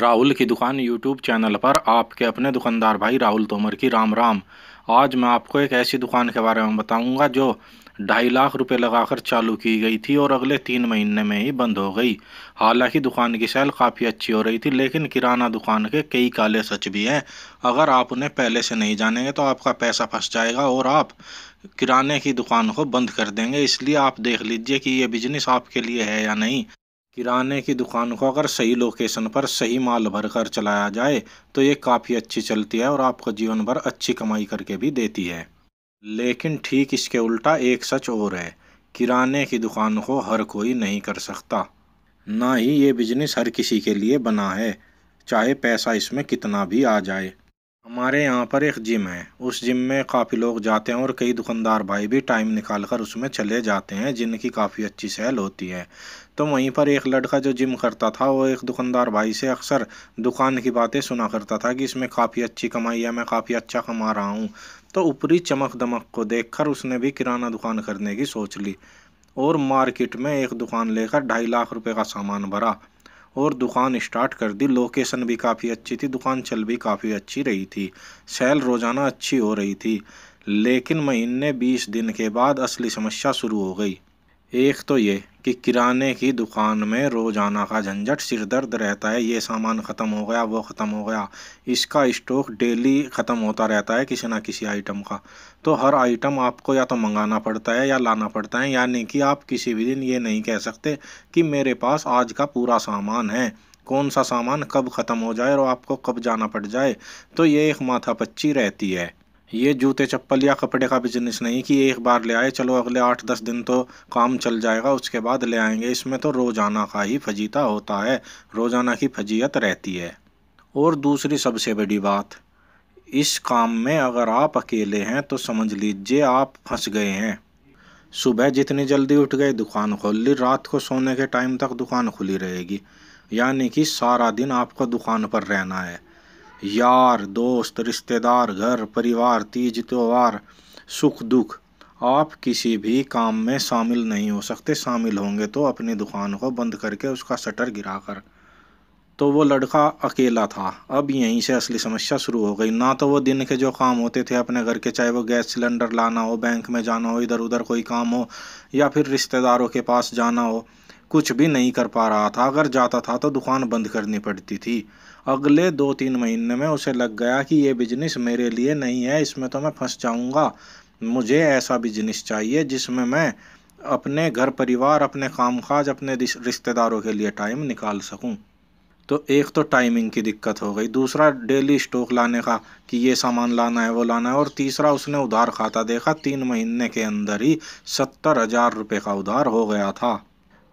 राहुल की दुकान YouTube channel पर आपके अपने दुकानदार भाई राहुल तोमर की राम राम आज मैं आपको एक ऐसी दुकान के बारे में बताऊंगा जो ढाई लाख रुपए लगाकर चालू की गई थी और अगले तीन महीने में ही बंद हो गई हालांकि दुकान की सेल काफ़ी अच्छी हो रही थी लेकिन किराना दुकान के कई काले सच भी हैं अगर आप उन्हें पहले से नहीं जानेंगे तो आपका पैसा फंस जाएगा और आप किराने की दुकान को बंद कर देंगे इसलिए आप देख लीजिए कि ये बिजनेस आपके लिए है या नहीं किराने की दुकान को अगर सही लोकेशन पर सही माल भर कर चलाया जाए तो ये काफ़ी अच्छी चलती है और आपको जीवन भर अच्छी कमाई करके भी देती है लेकिन ठीक इसके उल्टा एक सच और है किराने की दुकान को हर कोई नहीं कर सकता ना ही ये बिजनेस हर किसी के लिए बना है चाहे पैसा इसमें कितना भी आ जाए हमारे यहाँ पर एक जिम है उस जिम में काफ़ी लोग जाते हैं और कई दुकानदार भाई भी टाइम निकाल कर उसमें चले जाते हैं जिनकी काफ़ी अच्छी सेल होती है तो वहीं पर एक लड़का जो जिम करता था वो एक दुकानदार भाई से अक्सर दुकान की बातें सुना करता था कि इसमें काफ़ी अच्छी कमाई है मैं काफ़ी अच्छा कमा रहा हूँ तो ऊपरी चमक दमक को कर उसने भी किराना दुकान करने की सोच ली और मार्केट में एक दुकान लेकर ढाई लाख रुपये का सामान भरा और दुकान स्टार्ट कर दी लोकेशन भी काफ़ी अच्छी थी दुकान चल भी काफ़ी अच्छी रही थी सेल रोज़ाना अच्छी हो रही थी लेकिन महीने बीस दिन के बाद असली समस्या शुरू हो गई एक तो ये कि किराने की दुकान में रोज़ाना का झंझट सिर दर्द रहता है ये सामान ख़त्म हो गया वो ख़त्म हो गया इसका स्टॉक डेली ख़त्म होता रहता है किसी ना किसी आइटम का तो हर आइटम आपको या तो मंगाना पड़ता है या लाना पड़ता है यानी कि आप किसी भी दिन ये नहीं कह सकते कि मेरे पास आज का पूरा सामान है कौन सा सामान कब ख़त्म हो जाए और आपको कब जाना पड़ जाए तो ये एक माथा रहती है ये जूते चप्पल या कपड़े का बिजनेस नहीं कि एक बार ले आए चलो अगले आठ दस दिन तो काम चल जाएगा उसके बाद ले आएंगे इसमें तो रोज़ाना का ही फजीता होता है रोज़ाना की फजीयत रहती है और दूसरी सबसे बड़ी बात इस काम में अगर आप अकेले हैं तो समझ लीजिए आप फंस गए हैं सुबह जितनी जल्दी उठ गए दुकान खोल ली रात को सोने के टाइम तक दुकान खुली रहेगी यानी कि सारा दिन आपको दुकान पर रहना है यार दोस्त रिश्तेदार घर परिवार तीज त्यौहार सुख दुख आप किसी भी काम में शामिल नहीं हो सकते शामिल होंगे तो अपनी दुकान को बंद करके उसका शटर गिराकर तो वो लड़का अकेला था अब यहीं से असली समस्या शुरू हो गई ना तो वो दिन के जो काम होते थे अपने घर के चाहे वो गैस सिलेंडर लाना हो बैंक में जाना हो इधर उधर कोई काम हो या फिर रिश्तेदारों के पास जाना हो कुछ भी नहीं कर पा रहा था अगर जाता था तो दुकान बंद करनी पड़ती थी अगले दो तीन महीने में उसे लग गया कि ये बिजनेस मेरे लिए नहीं है इसमें तो मैं फंस जाऊँगा मुझे ऐसा बिजनेस चाहिए जिसमें मैं अपने घर परिवार अपने कामकाज अपने रिश्तेदारों के लिए टाइम निकाल सकूं तो एक तो टाइमिंग की दिक्कत हो गई दूसरा डेली स्टॉक लाने का कि ये सामान लाना है वो लाना है और तीसरा उसने उधार खाता देखा तीन महीने के अंदर ही सत्तर हज़ार रुपये का उधार हो गया था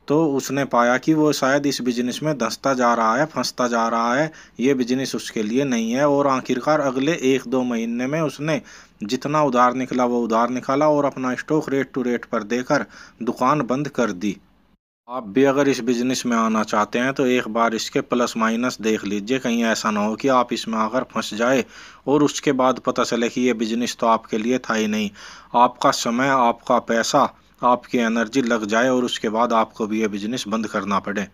तो उसने पाया कि वो शायद इस बिजनेस में धंसता जा रहा है फंसता जा रहा है ये बिजनेस उसके लिए नहीं है और आखिरकार अगले एक दो महीने में उसने जितना उधार निकला वो उधार निकाला और अपना स्टॉक रेट टू रेट पर देकर दुकान बंद कर दी आप भी अगर इस बिज़नेस में आना चाहते हैं तो एक बार इसके प्लस माइनस देख लीजिए कहीं ऐसा ना हो कि आप इसमें आकर फंस जाए और उसके बाद पता चले कि ये बिज़नेस तो आपके लिए था ही नहीं आपका समय आपका पैसा आपकी एनर्जी लग जाए और उसके बाद आपको भी ये बिज़नेस बंद करना पड़े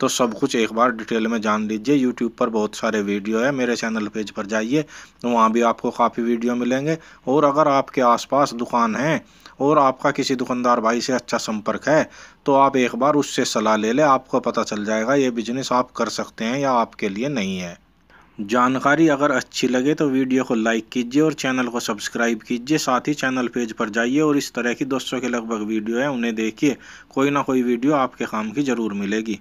तो सब कुछ एक बार डिटेल में जान लीजिए यूट्यूब पर बहुत सारे वीडियो है मेरे चैनल पेज पर जाइए वहाँ भी आपको काफ़ी वीडियो मिलेंगे और अगर आपके आसपास दुकान है और आपका किसी दुकानदार भाई से अच्छा संपर्क है तो आप एक बार उससे सलाह ले लें आपको पता चल जाएगा ये बिज़नेस आप कर सकते हैं या आपके लिए नहीं है जानकारी अगर अच्छी लगे तो वीडियो को लाइक कीजिए और चैनल को सब्सक्राइब कीजिए साथ ही चैनल पेज पर जाइए और इस तरह की दोस्तों के लगभग वीडियो है उन्हें देखिए कोई ना कोई वीडियो आपके काम की ज़रूर मिलेगी